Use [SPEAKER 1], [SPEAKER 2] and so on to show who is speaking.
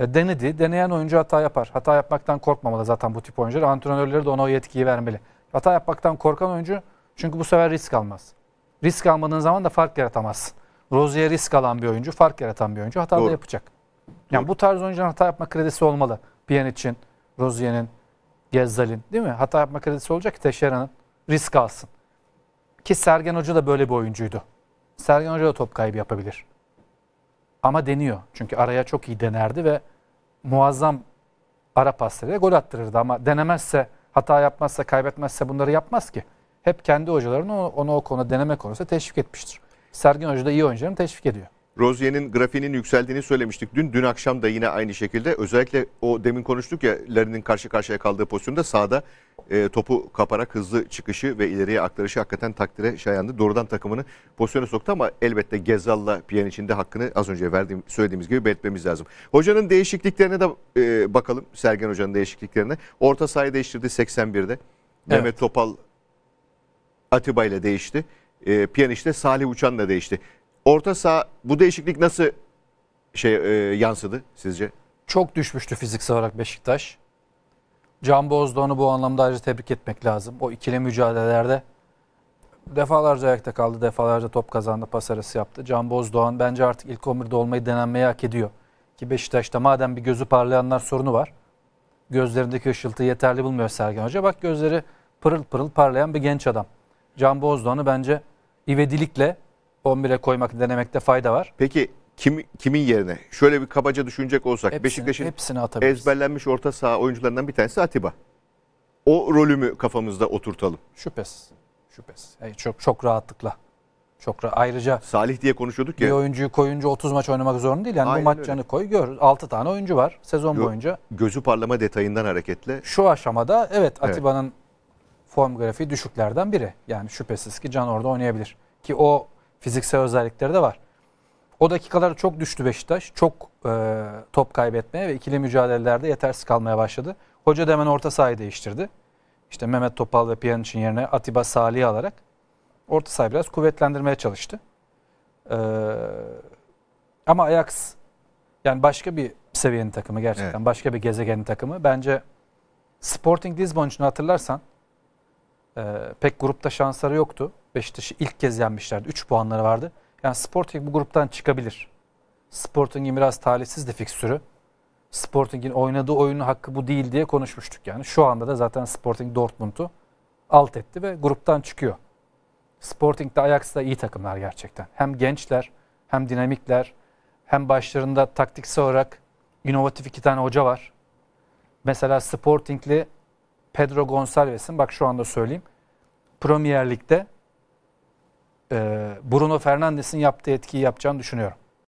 [SPEAKER 1] E, denedi. Deneyen oyuncu hata yapar. Hata yapmaktan korkmamalı zaten bu tip oyuncular. Antrenörleri de ona o yetkiyi vermeli. Hata yapmaktan korkan oyuncu çünkü bu sefer risk almaz. Risk almadığın zaman da fark yaratamazsın. Rozier risk alan bir oyuncu, fark yaratan bir oyuncu. Hata da yapacak. Yani Doğru. bu tarz oyuncuların hata yapma kredisi olmalı. Piyan için, Rozier'in, Gezzal'in değil mi? Hata yapma kredisi olacak ki Teşera'nın risk alsın. Ki Sergen Hoca da böyle bir oyuncuydu. Sergen Hoca da top kaybı yapabilir. Ama deniyor. Çünkü araya çok iyi denerdi ve muazzam ara paslarıyla gol attırırdı. Ama denemezse, hata yapmazsa, kaybetmezse bunları yapmaz ki. Hep kendi hocalarını onu, onu o konuda deneme konusunda teşvik etmiştir. Sergin Hoca da iyi oyuncularını teşvik ediyor.
[SPEAKER 2] Rozier'in grafiğinin yükseldiğini söylemiştik dün. Dün akşam da yine aynı şekilde özellikle o demin konuştuk ya Larin'in karşı karşıya kaldığı pozisyonda sağda e, topu kaparak hızlı çıkışı ve ileriye aktarışı hakikaten takdire şayandı. Doğrudan takımını pozisyona soktu ama elbette Gezal'la Pjanic'in de hakkını az önce verdiğim, söylediğimiz gibi belirtmemiz lazım. Hocanın değişikliklerine de e, bakalım Sergen Hoca'nın değişikliklerine. Orta sahayı değiştirdi 81'de. Evet. Mehmet Topal Atiba ile değişti. E, Pjanic de Salih Uçan'la değişti. Orta saha bu değişiklik nasıl şey e, yansıdı sizce?
[SPEAKER 1] Çok düşmüştü fiziksel olarak Beşiktaş. Can Bozdoğan'ı bu anlamda ayrıca tebrik etmek lazım. O ikili mücadelelerde defalarca ayakta kaldı, defalarca top kazandı, pas arası yaptı. Can Bozdoğan bence artık ilk 11'de olmayı denenmeye hak ediyor. Ki Beşiktaş'ta madem bir gözü parlayanlar sorunu var. Gözlerindeki ışıltı yeterli bulmuyor Sergen Hoca. Bak gözleri pırıl pırıl parlayan bir genç adam. Can Bozdoğan'ı bence ivedilikle 11'e koymak denemekte fayda var.
[SPEAKER 2] Peki kim, kimin yerine? Şöyle bir kabaca düşünecek olsak hepsini, Beşiktaş'ın ezberlenmiş orta saha oyuncularından bir tanesi Atiba. O rolü mü kafamızda oturtalım?
[SPEAKER 1] Şüphes. Şüphes. Yani çok çok rahatlıkla.
[SPEAKER 2] Çok ra ayrıca Salih diye konuşuyorduk ya. Bir oyuncuyu
[SPEAKER 1] koyunca 30 maç oynamak zorunda değil. Yani Aynen bu maçlarını koy gör. 6 tane oyuncu var sezon Yo, boyunca.
[SPEAKER 2] Gözü parlama detayından hareketle.
[SPEAKER 1] Şu aşamada evet Atiba'nın evet. form grafiği düşüklerden biri. Yani şüphesiz ki Can orada oynayabilir. Ki o fiziksel özellikleri de var. O dakikalara çok düştü Beşiktaş. Çok e, top kaybetmeye ve ikili mücadelelerde yetersiz kalmaya başladı. Hoca da hemen orta sahayı değiştirdi. İşte Mehmet Topal ve için yerine Atiba Salih'i alarak orta sahayı biraz kuvvetlendirmeye çalıştı. E, ama Ajax yani başka bir seviyenin takımı gerçekten. Evet. Başka bir gezegenin takımı. Bence Sporting Lisbon için hatırlarsan e, pek grupta şansları yoktu. Beşiktaş'ı ilk kez yenmişlerdi. 3 puanları vardı. Yani Sporting bu gruptan çıkabilir. Sporting'in biraz talihsiz de fikstürü. Sporting'in oynadığı oyunun hakkı bu değil diye konuşmuştuk yani. Şu anda da zaten Sporting Dortmund'u alt etti ve gruptan çıkıyor. Sporting'de Ajax da iyi takımlar gerçekten. Hem gençler hem dinamikler hem başlarında taktiksel olarak inovatif iki tane hoca var. Mesela Sporting'li Pedro Gonçalves'in bak şu anda söyleyeyim. Premier Lig'de Bruno Fernandes'in yaptığı etkiyi yapacağını düşünüyorum.